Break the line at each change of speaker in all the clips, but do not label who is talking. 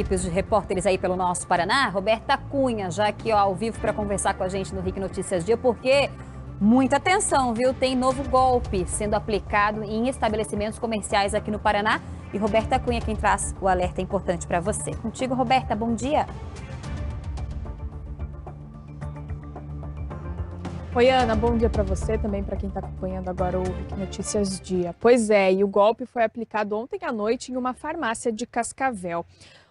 equipes de repórteres aí pelo nosso Paraná, Roberta Cunha, já aqui ó, ao vivo para conversar com a gente no RIC Notícias Dia, porque muita atenção, viu? Tem novo golpe sendo aplicado em estabelecimentos comerciais aqui no Paraná. E Roberta Cunha, quem traz o alerta importante para você. Contigo, Roberta, bom dia.
Oi, Ana, bom dia para você, também para quem está acompanhando agora o RIC Notícias Dia. Pois é, e o golpe foi aplicado ontem à noite em uma farmácia de Cascavel.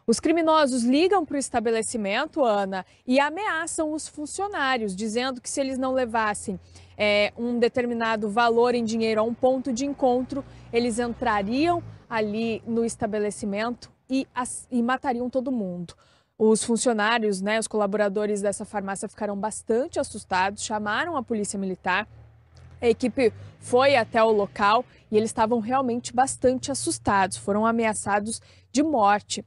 Os criminosos ligam para o estabelecimento, Ana, e ameaçam os funcionários, dizendo que se eles não levassem é, um determinado valor em dinheiro a um ponto de encontro, eles entrariam ali no estabelecimento e, as, e matariam todo mundo. Os funcionários, né, os colaboradores dessa farmácia ficaram bastante assustados, chamaram a polícia militar. A equipe foi até o local e eles estavam realmente bastante assustados, foram ameaçados de morte.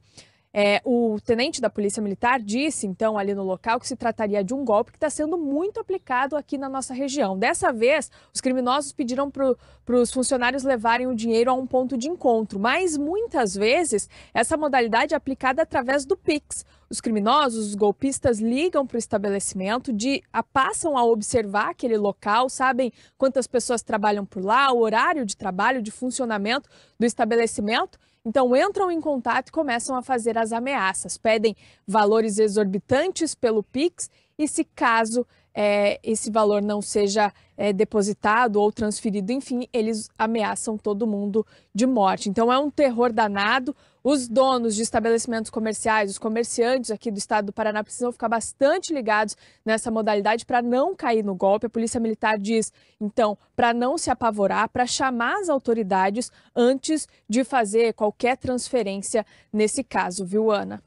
É, o tenente da Polícia Militar disse, então, ali no local, que se trataria de um golpe que está sendo muito aplicado aqui na nossa região. Dessa vez, os criminosos pediram para os funcionários levarem o dinheiro a um ponto de encontro, mas muitas vezes essa modalidade é aplicada através do PIX. Os criminosos, os golpistas ligam para o estabelecimento, de, a, passam a observar aquele local, sabem quantas pessoas trabalham por lá, o horário de trabalho, de funcionamento do estabelecimento. Então entram em contato e começam a fazer as ameaças, pedem valores exorbitantes pelo Pix e se caso é, esse valor não seja é, depositado ou transferido, enfim, eles ameaçam todo mundo de morte. Então é um terror danado. Os donos de estabelecimentos comerciais, os comerciantes aqui do estado do Paraná precisam ficar bastante ligados nessa modalidade para não cair no golpe. A Polícia Militar diz, então, para não se apavorar, para chamar as autoridades antes de fazer qualquer transferência nesse caso, viu, Ana?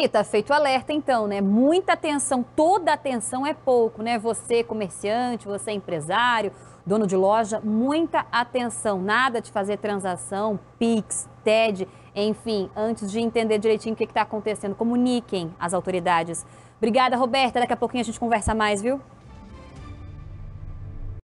Aí tá feito o alerta então, né? Muita atenção, toda atenção é pouco, né? Você comerciante, você empresário, dono de loja, muita atenção, nada de fazer transação, Pix, TED, enfim, antes de entender direitinho o que está acontecendo, comuniquem as autoridades. Obrigada, Roberta. Daqui a pouquinho a gente conversa mais, viu?